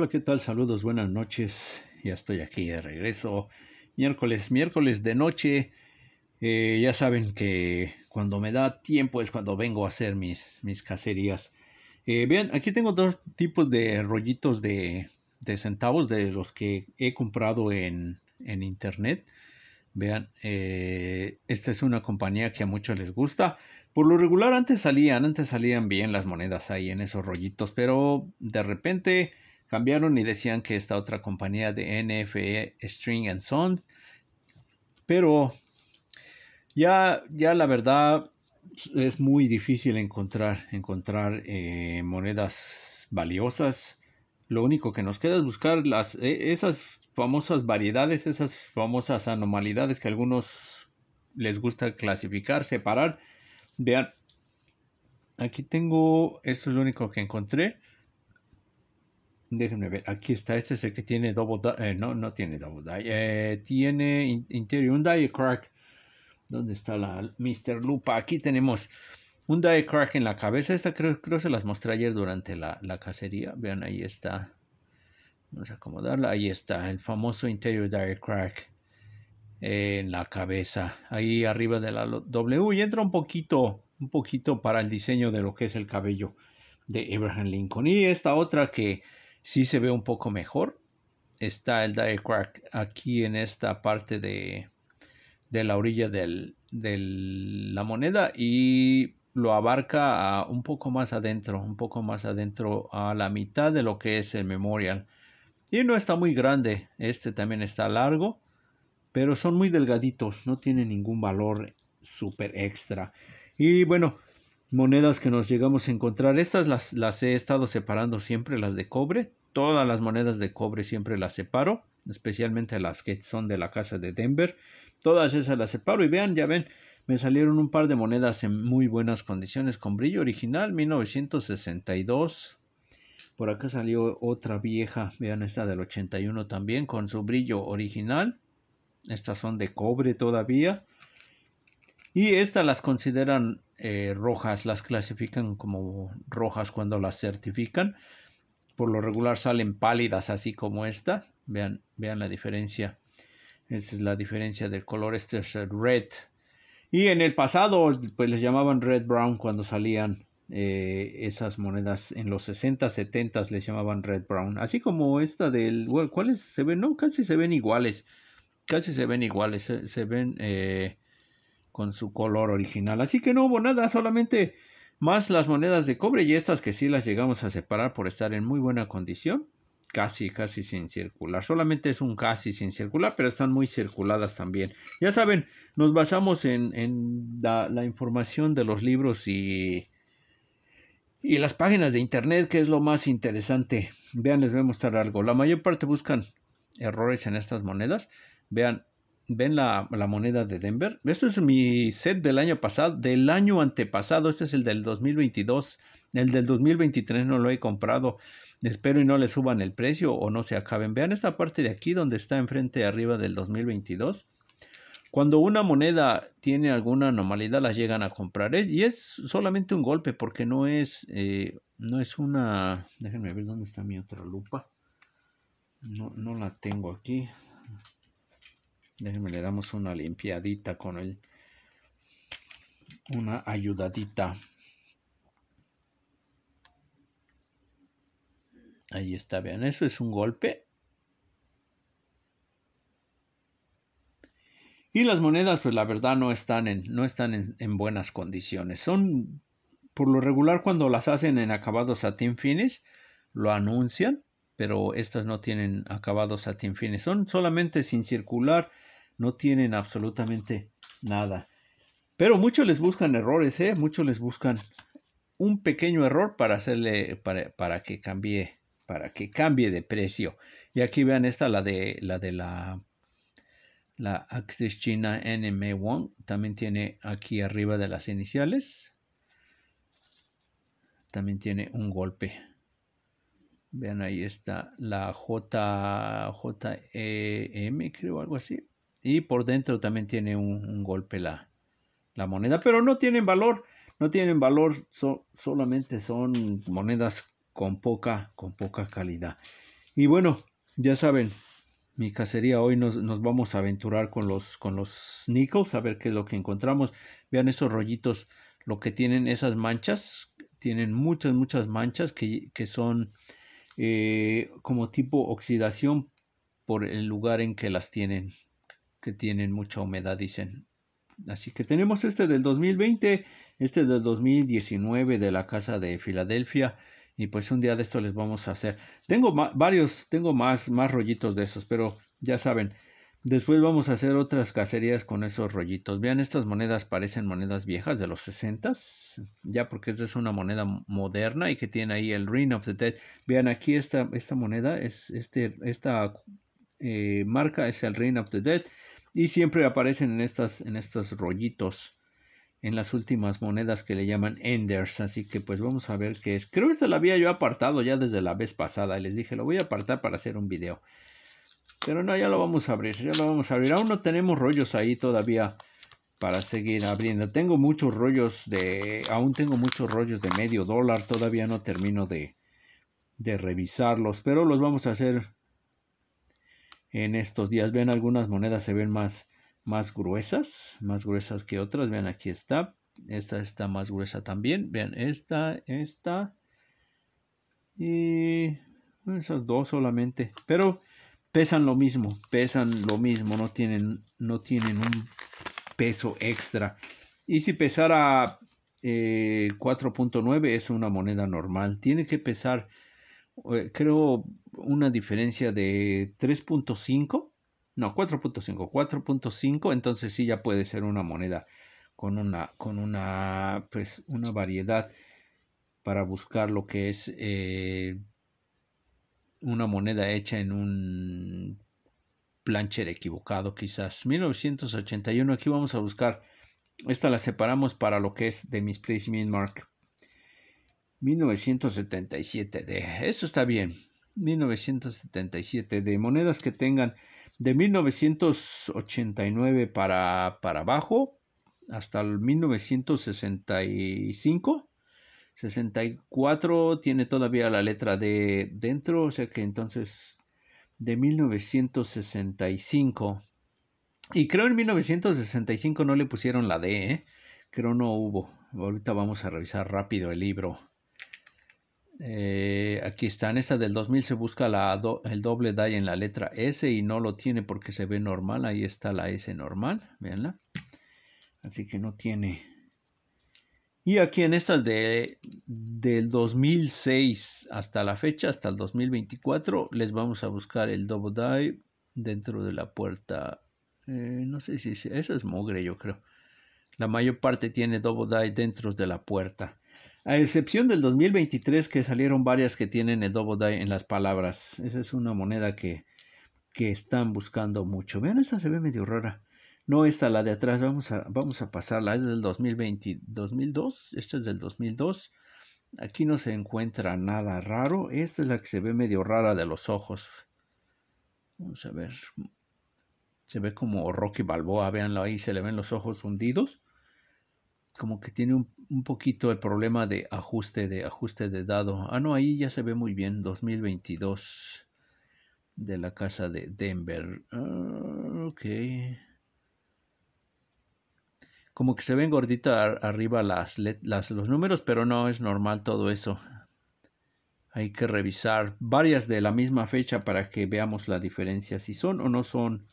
Hola, ¿qué tal? Saludos, buenas noches. Ya estoy aquí de regreso. Miércoles, miércoles de noche. Eh, ya saben que cuando me da tiempo es cuando vengo a hacer mis, mis cacerías. Eh, aquí tengo dos tipos de rollitos de, de, centavos de los que he comprado en, en internet. Vean, eh, esta es una compañía que a muchos les gusta. Por lo regular antes salían, antes salían bien las monedas ahí en esos rollitos, pero de repente cambiaron y decían que esta otra compañía de NFE String and Sound, pero ya, ya la verdad es muy difícil encontrar, encontrar eh, monedas valiosas. Lo único que nos queda es buscar las, e, esas famosas variedades, esas famosas anomalidades que a algunos les gusta clasificar, separar. Vean, aquí tengo, esto es lo único que encontré. Déjenme ver, aquí está, este es el que tiene double die, eh, no, no tiene double die, eh, tiene interior, un die crack, ¿dónde está la Mr. Lupa? Aquí tenemos un die crack en la cabeza, esta creo, creo se las mostré ayer durante la, cacería, vean ahí está, vamos a acomodarla, ahí está, el famoso interior die crack eh, en la cabeza, ahí arriba de la W y entra un poquito, un poquito para el diseño de lo que es el cabello de Abraham Lincoln y esta otra que sí se ve un poco mejor. Está el die crack aquí en esta parte de, de la orilla de la moneda y lo abarca un poco más adentro, un poco más adentro a la mitad de lo que es el memorial. Y no está muy grande, este también está largo, pero son muy delgaditos, no tiene ningún valor super extra. Y bueno, monedas que nos llegamos a encontrar. Estas las, he estado separando siempre, las de cobre. Todas las monedas de cobre siempre las separo, especialmente las que son de la casa de Denver. Todas esas las separo y vean, ya ven, me salieron un par de monedas en muy buenas condiciones con brillo original 1962. Por acá salió otra vieja, vean esta del 81 también con su brillo original. Estas son de cobre todavía. Y estas las consideran eh, rojas las clasifican como rojas cuando las certifican. Por lo regular salen pálidas así como estas Vean, vean la diferencia. Esa es la diferencia del color. Este es red. Y en el pasado pues les llamaban red brown cuando salían eh, esas monedas. En los 60, 70 les llamaban red brown. Así como esta del... ¿Cuáles se ven? No, casi se ven iguales. Casi se ven iguales. Se, se ven... Eh, con su color original. Así que no hubo nada, solamente más las monedas de cobre y estas que sí las llegamos a separar por estar en muy buena condición. Casi, casi sin circular. Solamente es un casi sin circular, pero están muy circuladas también. Ya saben, nos basamos en, la, información de los libros y, y las páginas de internet, que es lo más interesante. Vean, les voy a mostrar algo. La mayor parte buscan errores en estas monedas. Vean, ¿Ven la, moneda de Denver? Esto es mi set del año pasado, del año antepasado. Este es el del 2022. El del 2023 no lo he comprado. Espero y no le suban el precio o no se acaben. Vean esta parte de aquí donde está enfrente arriba del 2022. Cuando una moneda tiene alguna anomalía la llegan a comprar. y es solamente un golpe porque no es, eh, no es una... Déjenme ver dónde está mi otra lupa. No, no la tengo aquí. Déjenme le damos una limpiadita con él. una ayudadita. Ahí está, vean, eso es un golpe. Y las monedas, pues la verdad no están en, no están buenas condiciones. Son, por lo regular, cuando las hacen en acabados satin finish, lo anuncian, pero estas no tienen acabados satin finish. Son solamente sin circular no tienen absolutamente nada. Pero muchos les buscan errores, ¿eh? Muchos les buscan un pequeño error para hacerle, para, que cambie, para que cambie de precio. Y aquí vean esta, la de la de la la Axis China NM1 también tiene aquí arriba de las iniciales. También tiene un golpe. Vean ahí está la J, JEM, creo algo así y por dentro también tiene un, golpe la, moneda, pero no tienen valor, no tienen valor, solamente son monedas con poca, calidad. Y bueno, ya saben, mi cacería hoy nos, vamos a aventurar con los, nickels, a ver qué es lo que encontramos. Vean esos rollitos, lo que tienen esas manchas, tienen muchas, muchas manchas que, son eh, como tipo oxidación por el lugar en que las tienen que tienen mucha humedad, dicen. Así que tenemos este del 2020, este del 2019 de la Casa de Filadelfia. Y pues un día de esto les vamos a hacer. Tengo varios, tengo más, más rollitos de esos, pero ya saben. Después vamos a hacer otras cacerías con esos rollitos. Vean, estas monedas parecen monedas viejas de los 60, ya porque esta es una moneda moderna y que tiene ahí el Ring of the Dead. Vean, aquí esta, esta moneda, es este, esta eh, marca es el Ring of the Dead y siempre aparecen en estas, en estos rollitos, en las últimas monedas que le llaman enders. Así que pues vamos a ver qué es. Creo que esta la había yo apartado ya desde la vez pasada. Y les dije, lo voy a apartar para hacer un video. Pero no, ya lo vamos a abrir, ya lo vamos a abrir. Aún no tenemos rollos ahí todavía para seguir abriendo. Tengo muchos rollos de, aún tengo muchos rollos de medio dólar. Todavía no termino de, de revisarlos, pero los vamos a hacer en estos días. ven algunas monedas se ven más, más gruesas, más gruesas que otras. Vean, aquí está. Esta está más gruesa también. Vean, esta, esta. Y esas dos solamente. Pero pesan lo mismo, pesan lo mismo. No tienen, no tienen un peso extra. Y si pesara 4.9 eh, es una moneda normal. Tiene que pesar eh, creo, una diferencia de 3.5, no, 4.5, 4.5, entonces sí ya puede ser una moneda con una, con una, pues, una variedad para buscar lo que es eh, una moneda hecha en un plancher equivocado quizás 1981 aquí vamos a buscar esta la separamos para lo que es de mis place mark 1977 de... Eso está bien. 1977 de monedas que tengan de 1989 para, para abajo hasta el 1965. 64 tiene todavía la letra D dentro, o sea que entonces de 1965. Y creo en 1965 no le pusieron la D, ¿eh? creo no hubo. Ahorita vamos a revisar rápido el libro. Eh, aquí aquí en esta del 2000 se busca la el doble die en la letra S y no lo tiene porque se ve normal. Ahí está la S normal, veanla. Así que no tiene. Y aquí en estas de, del 2006 hasta la fecha, hasta el 2024, les vamos a buscar el doble die dentro de la puerta. Eh, no sé si, eso es mogre, yo creo. La mayor parte tiene doble die dentro de la puerta. A excepción del 2023 que salieron varias que tienen el double die en las palabras. Esa es una moneda que, que están buscando mucho. Vean, esta se ve medio rara. No esta, la de atrás. Vamos a, vamos a pasarla. Es del 2020, 2002. Esta es del 2002. Aquí no se encuentra nada raro. Esta es la que se ve medio rara de los ojos. Vamos a ver. Se ve como Rocky Balboa. Veanlo ahí. Se le ven los ojos hundidos como que tiene un, poquito el problema de ajuste, de ajuste de dado. Ah, no, ahí ya se ve muy bien, 2022 de la casa de Denver. Ah, ok. Como que se ven gorditos arriba las, los números, pero no es normal todo eso. Hay que revisar varias de la misma fecha para que veamos la diferencia, si son o no son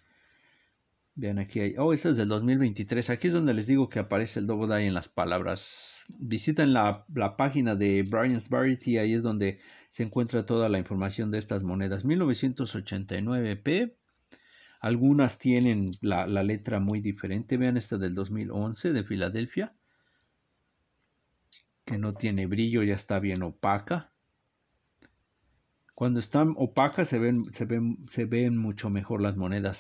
Vean aquí, hay, oh, esta es del 2023. Aquí es donde les digo que aparece el Die en las palabras. Visiten la, página de Brian's Variety, ahí es donde se encuentra toda la información de estas monedas. 1989p. Algunas tienen la, la letra muy diferente. Vean esta del 2011 de Filadelfia, que no tiene brillo, ya está bien opaca. Cuando están opacas se ven, se ven, se ven mucho mejor las monedas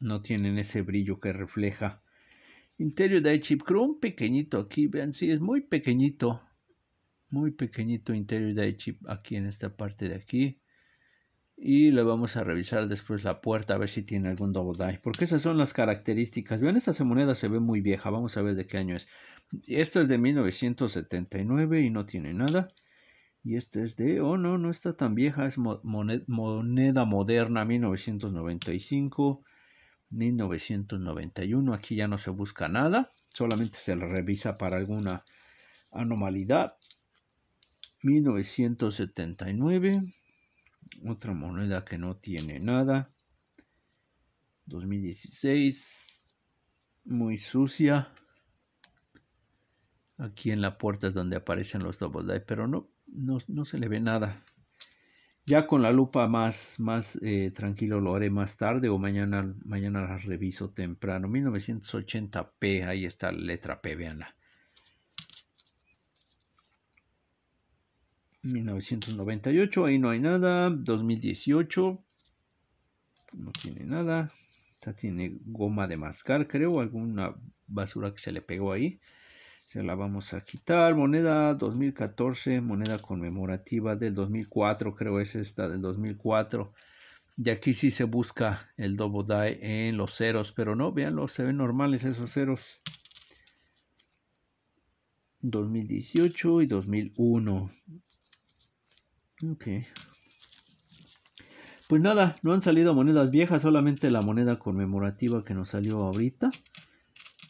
no tienen ese brillo que refleja. Interior de un pequeñito aquí, vean, sí, es muy pequeñito, muy pequeñito Interior de Chip aquí en esta parte de aquí. Y le vamos a revisar después la puerta a ver si tiene algún double die. Porque esas son las características. Vean, esta moneda se ve muy vieja. Vamos a ver de qué año es. Esta es de 1979 y no tiene nada. Y esta es de, oh no, no está tan vieja, es moneda moderna, 1995. 1991. Aquí ya no se busca nada, solamente se le revisa para alguna anomalidad. 1979, otra moneda que no tiene nada. 2016, muy sucia. Aquí en la puerta es donde aparecen los double pero no, no se le ve nada. Ya con la lupa más, más eh, tranquilo lo haré más tarde o mañana, mañana la reviso temprano. 1980p, ahí está la letra P, veanla. 1998, ahí no hay nada. 2018, no tiene nada. Esta tiene goma de mascar, creo, alguna basura que se le pegó ahí se la vamos a quitar. Moneda 2014, moneda conmemorativa del 2004, creo es esta del 2004. Y aquí sí se busca el double die en los ceros, pero no, veanlo, se ven normales esos ceros. 2018 y 2001. Ok. Pues nada, no han salido monedas viejas, solamente la moneda conmemorativa que nos salió ahorita.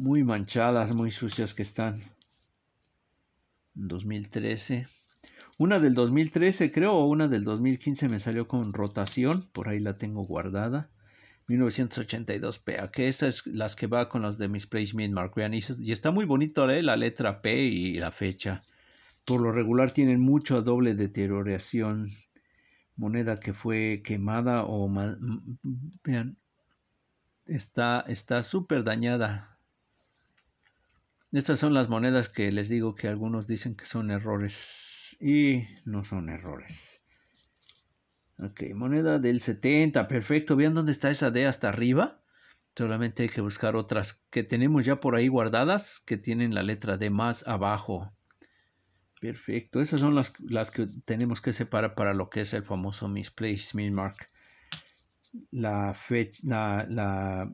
muy manchadas, muy sucias que están. 2013. Una del 2013 creo, o una del 2015 me salió con rotación, por ahí la tengo guardada. 1982P, que estas es las que va con las de mis Place Mark Y está muy bonito ¿eh? la letra P y la fecha. Por lo regular tienen mucho doble deterioración. Moneda que fue quemada o... Vean, está súper dañada estas son las monedas que les digo que algunos dicen que son errores y no son errores. Ok, moneda del 70, perfecto. Vean dónde está esa D hasta arriba. Solamente hay que buscar otras que tenemos ya por ahí guardadas que tienen la letra D más abajo. Perfecto, esas son las, que tenemos que separar para lo que es el famoso misplace, Mark. La, fecha, la, la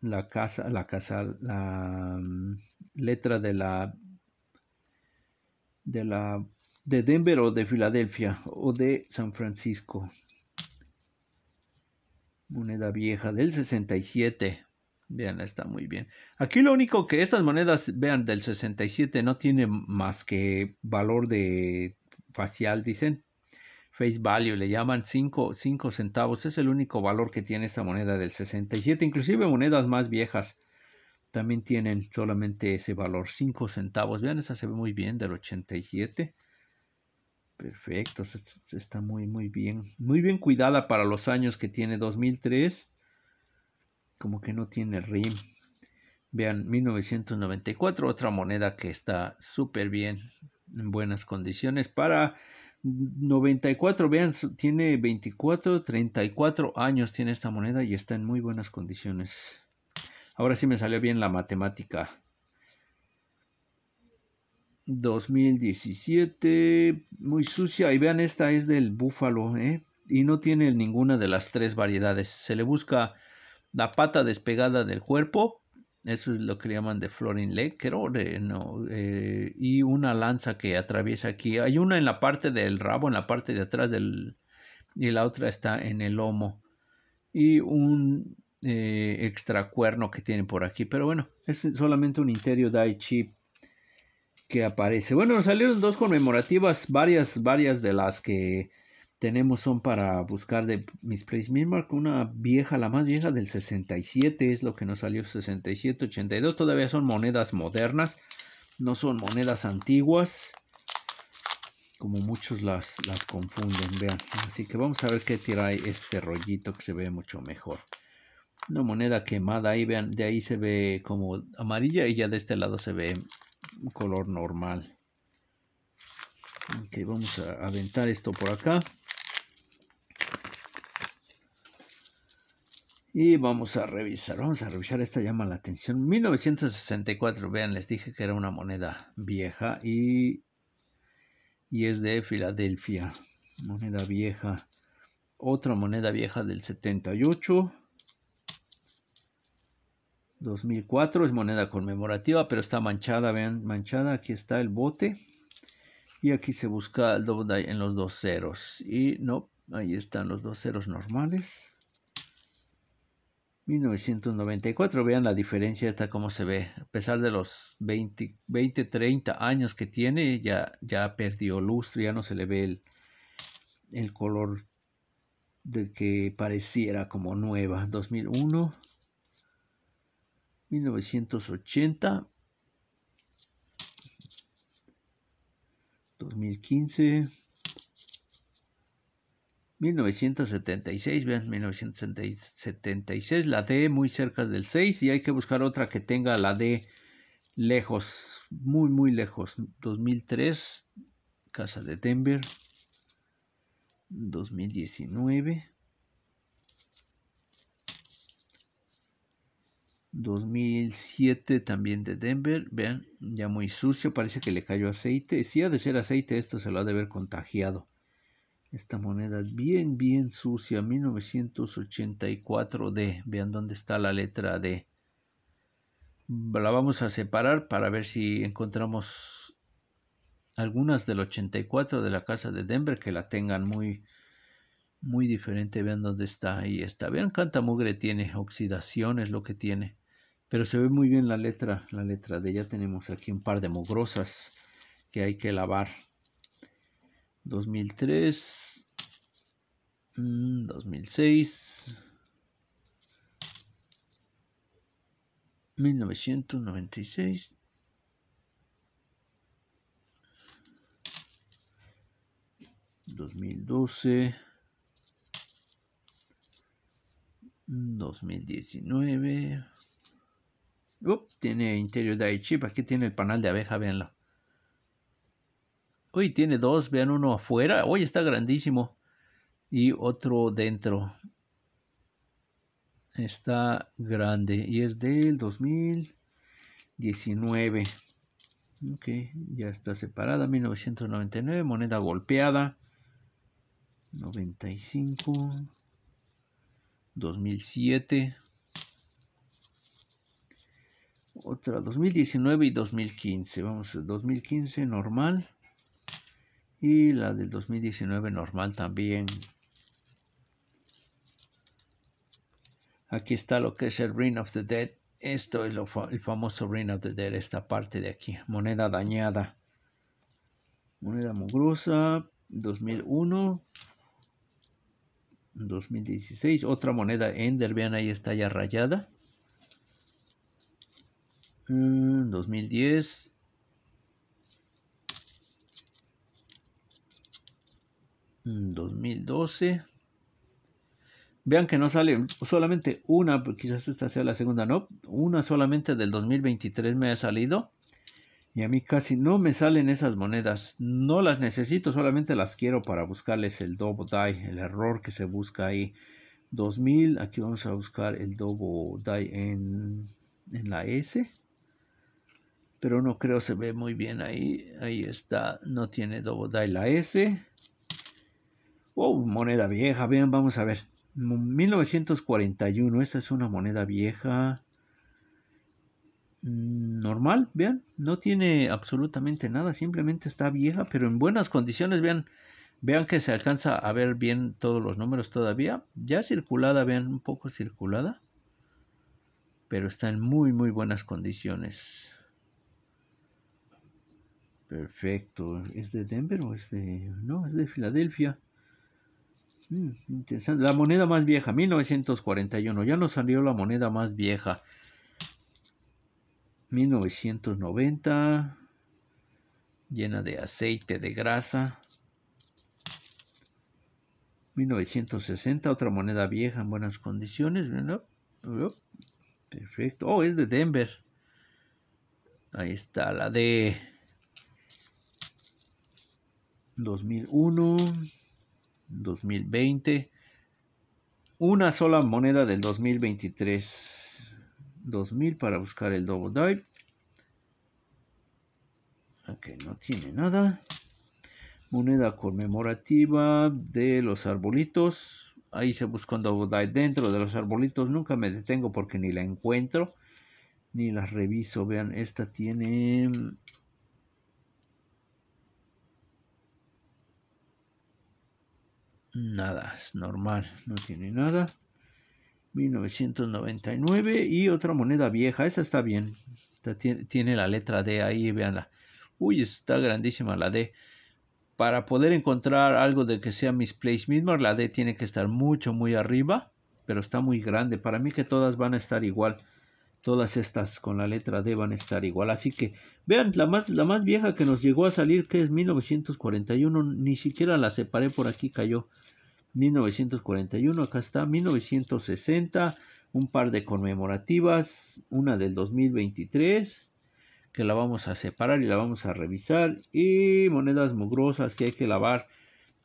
la casa, la casa, la mm, letra de la de la de Denver o de Filadelfia o de San Francisco. Moneda vieja del 67. Vean, está muy bien. Aquí lo único que estas monedas, vean, del 67 no tiene más que valor de facial, dicen, face value, le llaman 5 centavos, es el único valor que tiene esta moneda del 67, inclusive monedas más viejas también tienen solamente ese valor, 5 centavos, vean, esa se ve muy bien del 87, perfecto, está muy muy bien, muy bien cuidada para los años que tiene 2003, como que no tiene RIM, vean, 1994, otra moneda que está súper bien, en buenas condiciones para 94, vean, tiene 24, 34 años tiene esta moneda y está en muy buenas condiciones. Ahora sí me salió bien la matemática. 2017, muy sucia. Y vean, esta es del búfalo, ¿eh? Y no tiene ninguna de las tres variedades. Se le busca la pata despegada del cuerpo eso es lo que le llaman de Florin Lake, creo, de, no, eh, y una lanza que atraviesa aquí. Hay una en la parte del rabo, en la parte de atrás del, y la otra está en el lomo. Y un eh, extra cuerno que tienen por aquí. Pero bueno, es solamente un interior die chip que aparece. Bueno, salieron dos conmemorativas, varias, varias de las que tenemos son para buscar de Place Mark una vieja, la más vieja del 67, es lo que nos salió 67, 82, todavía son monedas modernas, no son monedas antiguas, como muchos las, las confunden, vean, así que vamos a ver qué tira este rollito que se ve mucho mejor. Una moneda quemada, ahí vean, de ahí se ve como amarilla y ya de este lado se ve un color normal. Ok, vamos a aventar esto por acá. Y vamos a revisar, vamos a revisar, esta llama la atención. 1964, vean, les dije que era una moneda vieja y, y es de Filadelfia. Moneda vieja, otra moneda vieja del 78. 2004 es moneda conmemorativa, pero está manchada, vean, manchada, aquí está el bote. Y aquí se busca el doble en los dos ceros. Y no, ahí están los dos ceros normales. 1994, vean la diferencia está cómo se ve. A pesar de los 20, 20 30 años que tiene, ya, ya perdió lustre, ya no se le ve el, el color de que pareciera como nueva. 2001, 1980, 2015. 1976, vean, 1976, la D muy cerca del 6 y hay que buscar otra que tenga la D lejos, muy, muy lejos. 2003, Casa de Denver. 2019. 2007 también de Denver, vean, ya muy sucio, parece que le cayó aceite. Si ha de ser aceite, esto se lo ha de haber contagiado. Esta moneda bien, bien sucia, 1984D. Vean dónde está la letra D. La vamos a separar para ver si encontramos algunas del 84 de la casa de Denver que la tengan muy, muy diferente. Vean dónde está. Ahí está. Vean cuánta mugre tiene. Oxidación es lo que tiene. Pero se ve muy bien la letra, la letra D. Ya tenemos aquí un par de mugrosas que hay que lavar. 2003, 2006, 1996. 2012, 2019, Tiene interior de Aichi, pues, aquí tiene el panal de abeja, véanlo. Uy, tiene dos, vean uno afuera, hoy está grandísimo. Y otro dentro. Está grande y es del 2019. Ok, ya está separada, 1999, moneda golpeada. 95, 2007, otra 2019 y 2015. Vamos, 2015 normal, y la del 2019 normal también. Aquí está lo que es el Ring of the Dead. Esto es lo el famoso Ring of the Dead, esta parte de aquí. Moneda dañada. Moneda mugrosa, 2001. 2016. Otra moneda Ender, vean ahí está ya rayada. 2010. Mm, 2012. Mm, Vean que no sale solamente una, quizás esta sea la segunda, no, una solamente del 2023 me ha salido. Y a mí casi no me salen esas monedas, no las necesito, solamente las quiero para buscarles el double die, el error que se busca ahí. 2000, aquí vamos a buscar el double die en, en la S pero no creo se ve muy bien ahí. Ahí está, no tiene double die la S. Oh, moneda vieja. Bien, vamos a ver. 1941, esta es una moneda vieja. Mm, normal, vean, no tiene absolutamente nada, simplemente está vieja, pero en buenas condiciones, vean, vean que se alcanza a ver bien todos los números todavía, ya circulada, vean, un poco circulada, pero está en muy, muy buenas condiciones. Perfecto, ¿es de Denver o es de... no, es de Filadelfia? Mm, la moneda más vieja, 1941. Ya nos salió la moneda más vieja. 1990. Llena de aceite, de grasa. 1960, otra moneda vieja en buenas condiciones. Perfecto. Oh, es de Denver. Ahí está, la de 2001. 2020, una sola moneda del 2023, 2000 para buscar el double dive. Ok, no tiene nada. Moneda conmemorativa de los arbolitos. Ahí se busca un double dive dentro de los arbolitos. Nunca me detengo porque ni la encuentro. Ni la reviso. Vean, esta tiene nada, es normal, no tiene nada. 1999 y otra moneda vieja, esa está bien, tiene, la letra D ahí, veanla. Uy, está grandísima la D. Para poder encontrar algo de que sea Place misma, la D tiene que estar mucho, muy arriba, pero está muy grande. Para mí que todas van a estar igual. Todas estas con la letra D van a estar igual. Así que vean, la más, la más vieja que nos llegó a salir, que es 1941, ni siquiera la separé por aquí, cayó. 1941, acá está, 1960, un par de conmemorativas, una del 2023, que la vamos a separar y la vamos a revisar, y monedas mugrosas que hay que lavar.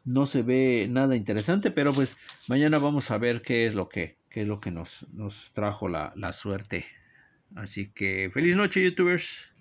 No se ve nada interesante, pero pues mañana vamos a ver qué es lo que, es lo que nos, nos trajo la, la suerte. Así que feliz noche, youtubers.